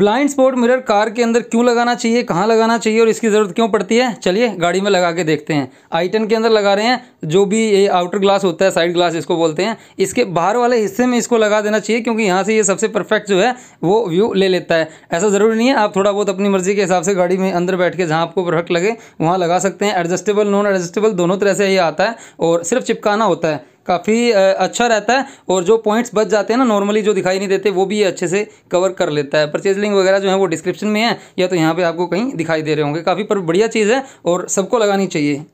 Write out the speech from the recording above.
blind spot mirror car के अंदर क्यों लगाना चाहिए कहाँ लगाना चाहिए और इसकी ज़रूरत क्यों पड़ती है चलिए गाड़ी में लगा के देखते हैं आइटन के अंदर लगा रहे हैं जो भी ये आउटर ग्लास होता है साइड ग्लास इसको बोलते हैं इसके बाहर वाले हिस्से में इसको लगा देना चाहिए क्योंकि यहाँ से ये सबसे परफेक्ट जो है वो व्यू ले लेता है ऐसा ज़रूरी नहीं है आप थोड़ा बहुत अपनी मर्ज़ी के हिसाब से गाड़ी में अंदर बैठ के जहाँ आपको परफेक्ट लगे वहाँ लगा सकते हैं एडजस्टेबल नॉन एडजस्टेबल दोनों तरह से ये आता है और सिर्फ चिपकाना होता है काफ़ी अच्छा रहता है और जो पॉइंट्स बच जाते हैं ना नॉर्मली जो दिखाई नहीं देते वो भी ये अच्छे से कवर कर लेता है परचेज लिंक वगैरह जो है वो डिस्क्रिप्शन में है या तो यहाँ पर आपको कहीं दिखाई दे रहे होंगे काफ़ी पर बढ़िया चीज़ है और सबको लगानी चाहिए